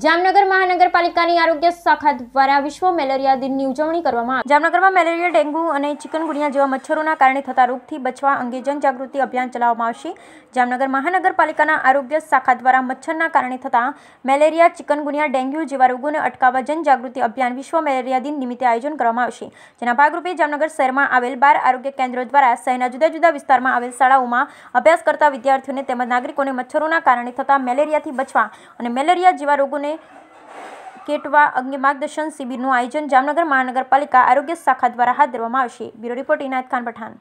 જામનગર મહાનગરપાલિકાની આરોગ્ય શાખા દ્વારા વિશ્વ મેલેરિયા દિન નિમિત્તે ઉજવણી કરવામાં આવશે જામનગરમાં મેલેરિયા ડેન્ગ્યુ અને ચિકનગુનિયા જેવા મચ્છરોના કારણે થતા રોગથી બચવા અંગે જનજાગૃતિ અભિયાન ચલાવવામાં આવશે જામનગર મહાનગરપાલિકાના આરોગ્ય શાખા દ્વારા મચ્છરના કારણે થતા મેલેરિયા ચિકનગુનિયા ડેન્ગ્યુ જેવા રોગોને અટકાવવા જનજાગૃતિ અભિયાન વિશ્વ મેલેરિયા દિન નિમિત્તે આયોજન કરવામાં આવશે જેના ભાગરૂપે જામનગર શહેરમાં આવેલ 12 આરોગ્ય કેન્દ્રો દ્વારા સહીના જુદા જુદા વિસ્તારમાં આવેલ શાળાઓમાં અભ્યાસ કરતા વિદ્યાર્થીઓને તેમજ નાગરિકોને મચ્છરોના કારણે થતા મેલેરિયાથી બચવા અને મેલેરિયા જીવા નાગરિકોને કેટવા અંગે માર્ગદર્શન શિબિરનું આયોજન જામનગર મહાનગરપાલિકા આરોગ્ય શાખા દ્વારા હાથ ધરવામાં આવશે બ્યુરો રિપોર્ટ ઇનાયત ખાન પઠાણ